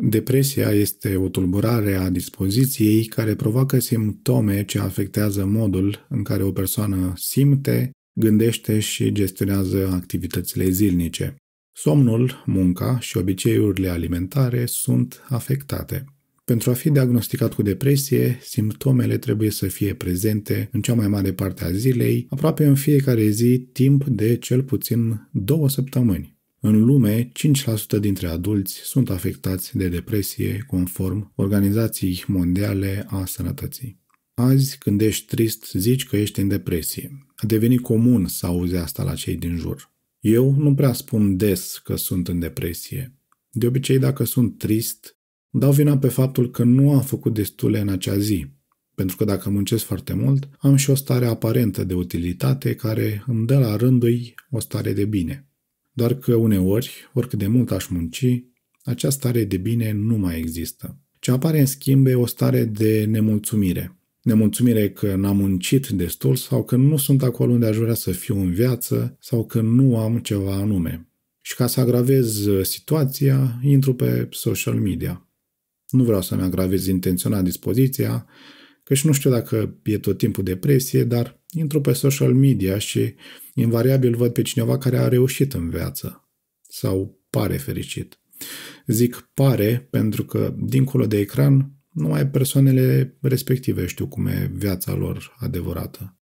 Depresia este o tulburare a dispoziției care provoacă simptome ce afectează modul în care o persoană simte, gândește și gestionează activitățile zilnice. Somnul, munca și obiceiurile alimentare sunt afectate. Pentru a fi diagnosticat cu depresie, simptomele trebuie să fie prezente în cea mai mare parte a zilei, aproape în fiecare zi, timp de cel puțin două săptămâni. În lume, 5% dintre adulți sunt afectați de depresie, conform Organizației Mondiale a Sănătății. Azi, când ești trist, zici că ești în depresie. A devenit comun să auzi asta la cei din jur. Eu nu prea spun des că sunt în depresie. De obicei, dacă sunt trist, dau vina pe faptul că nu am făcut destule în acea zi. Pentru că dacă muncesc foarte mult, am și o stare aparentă de utilitate care îmi dă la rândul o stare de bine. Dar că uneori, oricât de mult aș munci, această stare de bine nu mai există. Ce apare în schimb e o stare de nemulțumire. Nemulțumire că n-am muncit destul sau că nu sunt acolo unde aș vrea să fiu în viață sau că nu am ceva anume. Și ca să agravez uh, situația, intru pe social media. Nu vreau să-mi agravez intenționat dispoziția, și nu știu dacă e tot timpul depresie, dar intru pe social media și invariabil văd pe cineva care a reușit în viață sau pare fericit. Zic pare pentru că, dincolo de ecran, numai persoanele respective știu cum e viața lor adevărată.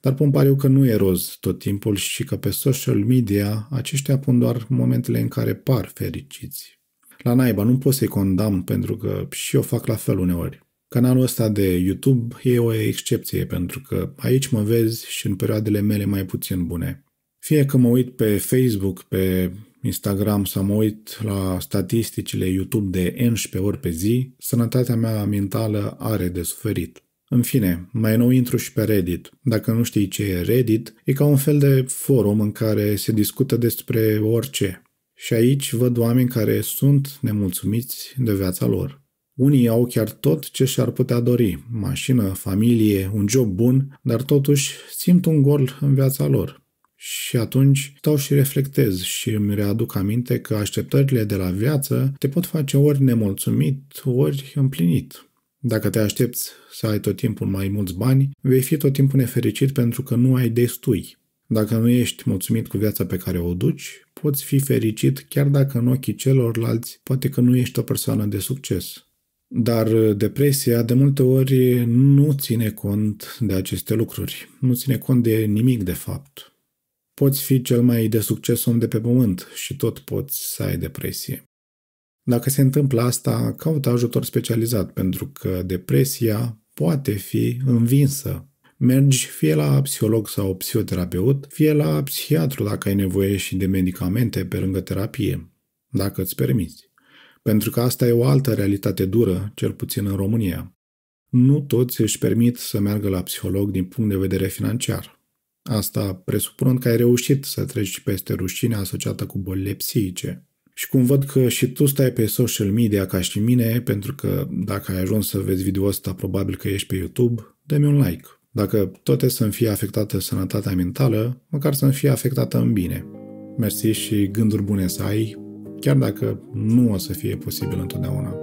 Dar pun pariu că nu e roz tot timpul și că pe social media aceștia pun doar momentele în care par fericiți. La naiba, nu pot să-i condamn pentru că și eu fac la fel uneori. Canalul ăsta de YouTube e o excepție pentru că aici mă vezi și în perioadele mele mai puțin bune. Fie că mă uit pe Facebook, pe Instagram sau mă uit la statisticile YouTube de 11 ori pe zi, sănătatea mea mentală are de suferit. În fine, mai nou intru și pe Reddit. Dacă nu știi ce e Reddit, e ca un fel de forum în care se discută despre orice. Și aici văd oameni care sunt nemulțumiți de viața lor. Unii au chiar tot ce și-ar putea dori, mașină, familie, un job bun, dar totuși simt un gol în viața lor. Și atunci stau și reflectez și îmi readuc aminte că așteptările de la viață te pot face ori nemulțumit, ori împlinit. Dacă te aștepți să ai tot timpul mai mulți bani, vei fi tot timpul nefericit pentru că nu ai destui. Dacă nu ești mulțumit cu viața pe care o duci, poți fi fericit chiar dacă în ochii celorlalți poate că nu ești o persoană de succes. Dar uh, depresia de multe ori nu ține cont de aceste lucruri, nu ține cont de nimic de fapt. Poți fi cel mai de succes om de pe pământ și tot poți să ai depresie. Dacă se întâmplă asta, caută ajutor specializat, pentru că depresia poate fi învinsă. Mergi fie la psiholog sau psihoterapeut, fie la psihiatru dacă ai nevoie și de medicamente pe lângă terapie, dacă îți permiți. Pentru că asta e o altă realitate dură, cel puțin în România. Nu toți își permit să meargă la psiholog din punct de vedere financiar. Asta presupunând că ai reușit să treci peste rușinea asociată cu bolile psihice. Și cum văd că și tu stai pe social media ca și mine, pentru că dacă ai ajuns să vezi video ăsta, probabil că ești pe YouTube, dă-mi un like. Dacă tot să-mi fie afectată sănătatea mentală, măcar să-mi fie afectată în bine. Mersi și gânduri bune să ai, chiar dacă nu o să fie posibil întotdeauna.